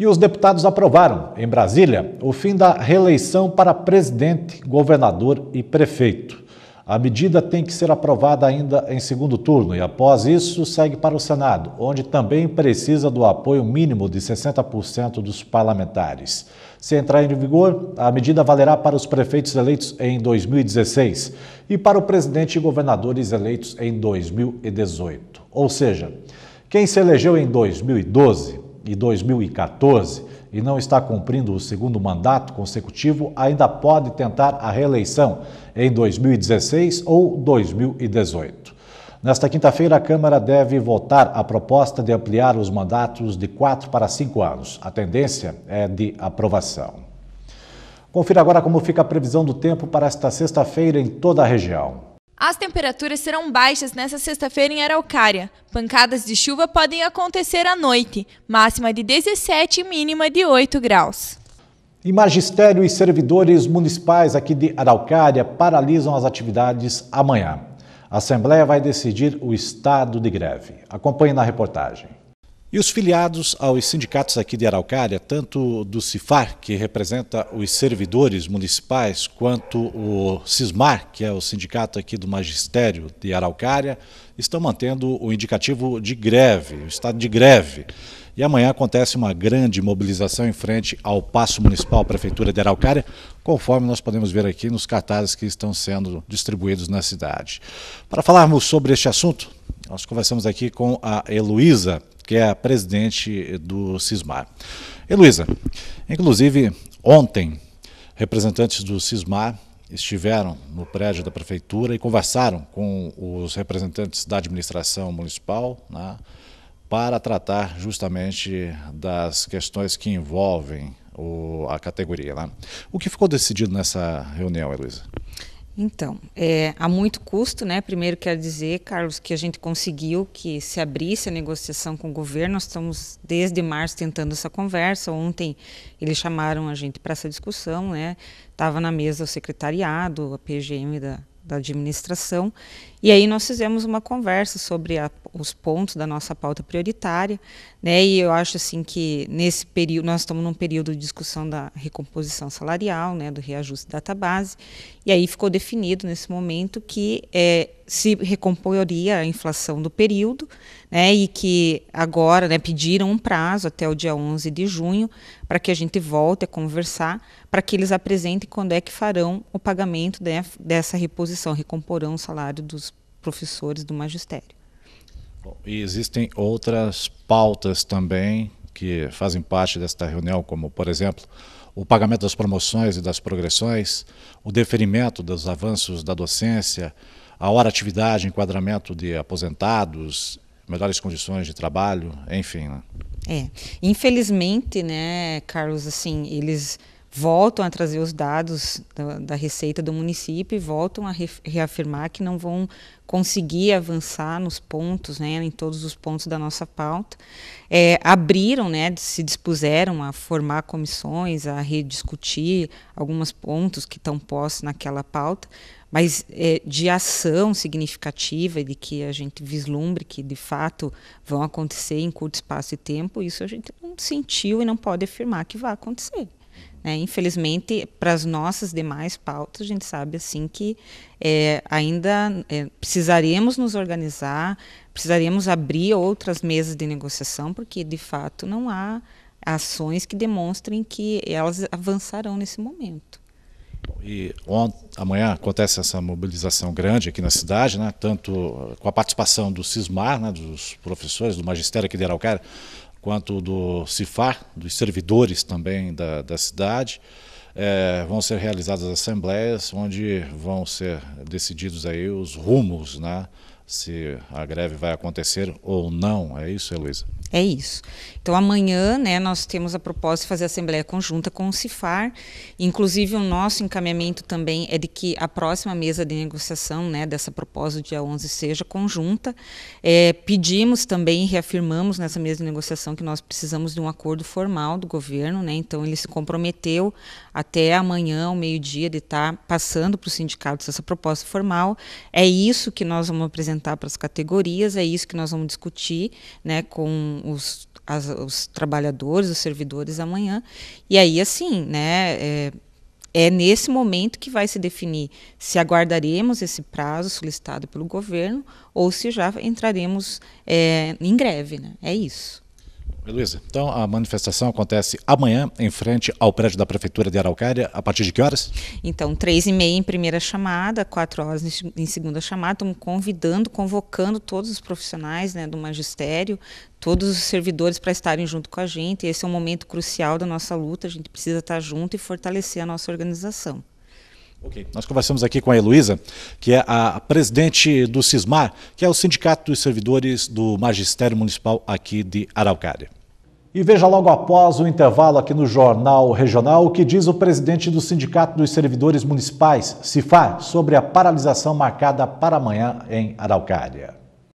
E os deputados aprovaram, em Brasília, o fim da reeleição para presidente, governador e prefeito. A medida tem que ser aprovada ainda em segundo turno e, após isso, segue para o Senado, onde também precisa do apoio mínimo de 60% dos parlamentares. Se entrar em vigor, a medida valerá para os prefeitos eleitos em 2016 e para o presidente e governadores eleitos em 2018. Ou seja, quem se elegeu em 2012 e 2014 e não está cumprindo o segundo mandato consecutivo, ainda pode tentar a reeleição em 2016 ou 2018. Nesta quinta-feira, a Câmara deve votar a proposta de ampliar os mandatos de quatro para cinco anos. A tendência é de aprovação. Confira agora como fica a previsão do tempo para esta sexta-feira em toda a região. As temperaturas serão baixas nesta sexta-feira em Araucária. Pancadas de chuva podem acontecer à noite, máxima de 17 e mínima de 8 graus. E magistério e servidores municipais aqui de Araucária paralisam as atividades amanhã. A Assembleia vai decidir o estado de greve. Acompanhe na reportagem. E os filiados aos sindicatos aqui de Araucária, tanto do CIFAR, que representa os servidores municipais, quanto o CISMAR, que é o sindicato aqui do magistério de Araucária, estão mantendo o indicativo de greve, o estado de greve. E amanhã acontece uma grande mobilização em frente ao Paço Municipal, Prefeitura de Araucária, conforme nós podemos ver aqui nos cartazes que estão sendo distribuídos na cidade. Para falarmos sobre este assunto, nós conversamos aqui com a Heloísa que é a presidente do CISMAR. Heloísa, inclusive ontem, representantes do CISMAR estiveram no prédio da prefeitura e conversaram com os representantes da administração municipal né, para tratar justamente das questões que envolvem o, a categoria. Né. O que ficou decidido nessa reunião, Heloísa? Então, é, a muito custo, né? Primeiro quero dizer, Carlos, que a gente conseguiu que se abrisse a negociação com o governo. Nós estamos desde março tentando essa conversa. Ontem eles chamaram a gente para essa discussão, né? Estava na mesa o secretariado, a PGM da da administração. E aí nós fizemos uma conversa sobre a, os pontos da nossa pauta prioritária, né? E eu acho assim que nesse período nós estamos num período de discussão da recomposição salarial, né, do reajuste da base. e aí ficou definido nesse momento que é, se recomporia a inflação do período, né, e que agora né, pediram um prazo até o dia 11 de junho para que a gente volte a conversar, para que eles apresentem quando é que farão o pagamento de, dessa reposição, recomporão o salário dos professores do magistério. Bom, e existem outras pautas também que fazem parte desta reunião, como, por exemplo, o pagamento das promoções e das progressões, o deferimento dos avanços da docência, a hora atividade, enquadramento de aposentados, melhores condições de trabalho, enfim. Né? É, infelizmente, né, Carlos, assim, eles voltam a trazer os dados da, da receita do município e voltam a reafirmar que não vão conseguir avançar nos pontos, né, em todos os pontos da nossa pauta. É, abriram, né, se dispuseram a formar comissões, a rediscutir alguns pontos que estão postos naquela pauta, mas é, de ação significativa e de que a gente vislumbre que de fato vão acontecer em curto espaço de tempo, isso a gente não sentiu e não pode afirmar que vai acontecer. Né? Infelizmente, para as nossas demais pautas, a gente sabe assim que é, ainda é, precisaremos nos organizar, precisaremos abrir outras mesas de negociação, porque de fato não há ações que demonstrem que elas avançarão nesse momento. E amanhã acontece essa mobilização grande aqui na cidade, né? tanto eh, com a participação do CISMAR, né? dos professores, do magistério aqui de Araucária, quanto do CIFAR, dos servidores também da, da cidade. É, vão ser realizadas assembleias onde vão ser decididos aí os rumos, né, se a greve vai acontecer ou não. É isso, Heloísa? É isso. Então amanhã, né, nós temos a proposta de fazer a assembleia conjunta com o Cifar. Inclusive o nosso encaminhamento também é de que a próxima mesa de negociação, né, dessa proposta dia 11 seja conjunta. É, pedimos também, reafirmamos nessa mesa de negociação que nós precisamos de um acordo formal do governo, né? Então ele se comprometeu até amanhã ao meio-dia de estar tá passando para os sindicatos essa proposta formal. É isso que nós vamos apresentar para as categorias, é isso que nós vamos discutir, né, com os, as, os trabalhadores, os servidores amanhã. E aí, assim, né? É, é nesse momento que vai se definir se aguardaremos esse prazo solicitado pelo governo ou se já entraremos é, em greve. Né? É isso. Luísa, então a manifestação acontece amanhã em frente ao prédio da Prefeitura de Araucária, a partir de que horas? Então, três e meia em primeira chamada, quatro horas em segunda chamada, estamos convidando, convocando todos os profissionais né, do magistério, todos os servidores para estarem junto com a gente. Esse é um momento crucial da nossa luta, a gente precisa estar junto e fortalecer a nossa organização. Ok. Nós conversamos aqui com a Heloísa, que é a presidente do SISMAR, que é o Sindicato dos Servidores do Magistério Municipal aqui de Araucária. E veja logo após o intervalo aqui no Jornal Regional o que diz o presidente do Sindicato dos Servidores Municipais, CIFAR, sobre a paralisação marcada para amanhã em Araucária.